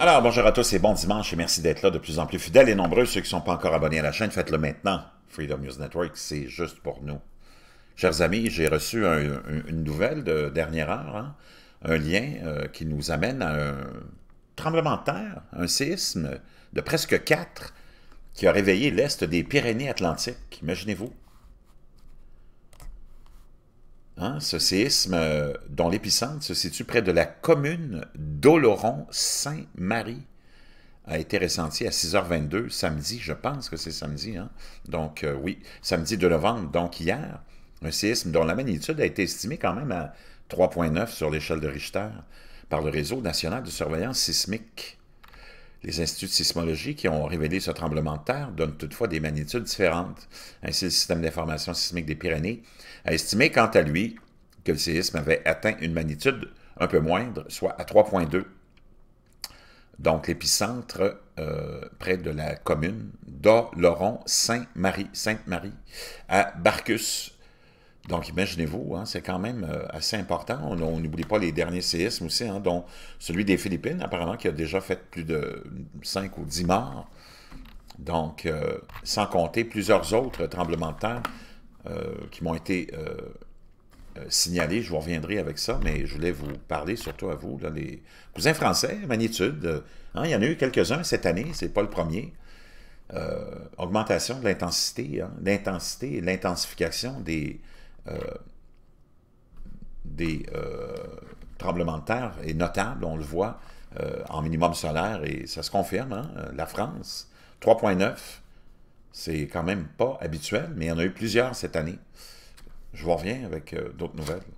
Alors, bonjour à tous et bon dimanche et merci d'être là de plus en plus fidèles et nombreux. Ceux qui ne sont pas encore abonnés à la chaîne, faites-le maintenant. Freedom News Network, c'est juste pour nous. Chers amis, j'ai reçu une nouvelle de dernière heure, hein. un lien euh, qui nous amène à un tremblement de terre, un séisme de presque 4 qui a réveillé l'est des Pyrénées-Atlantiques. Imaginez-vous. Hein, ce séisme euh, dont l'épicentre se situe près de la commune d'Oloron-Saint-Marie a été ressenti à 6h22 samedi, je pense que c'est samedi, hein. donc euh, oui, samedi de novembre, donc hier, un séisme dont la magnitude a été estimée quand même à 3,9 sur l'échelle de Richter par le réseau national de surveillance sismique. Les instituts de sismologie qui ont révélé ce tremblement de terre donnent toutefois des magnitudes différentes. Ainsi, le système d'information sismique des Pyrénées a estimé, quant à lui, que le séisme avait atteint une magnitude un peu moindre, soit à 3,2. Donc, l'épicentre euh, près de la commune doloron saint marie Sainte-Marie, à Barcus, donc, imaginez-vous, hein, c'est quand même euh, assez important. On n'oublie pas les derniers séismes aussi, hein, dont celui des Philippines, apparemment, qui a déjà fait plus de 5 ou 10 morts. Donc, euh, sans compter plusieurs autres tremblements de terre euh, qui m'ont été signalés. Je vous reviendrai avec ça, mais je voulais vous parler surtout à vous, les cousins français, magnitude. Hein, il y en a eu quelques-uns cette année, c'est pas le premier. augmentation de l'intensité, l'intensité et l'intensification des, euh, des euh, tremblements de terre est notable, on le voit euh, en minimum solaire, et ça se confirme, hein, la France, 3.9, c'est quand même pas habituel, mais il y en a eu plusieurs cette année. Je vous reviens avec d'autres nouvelles.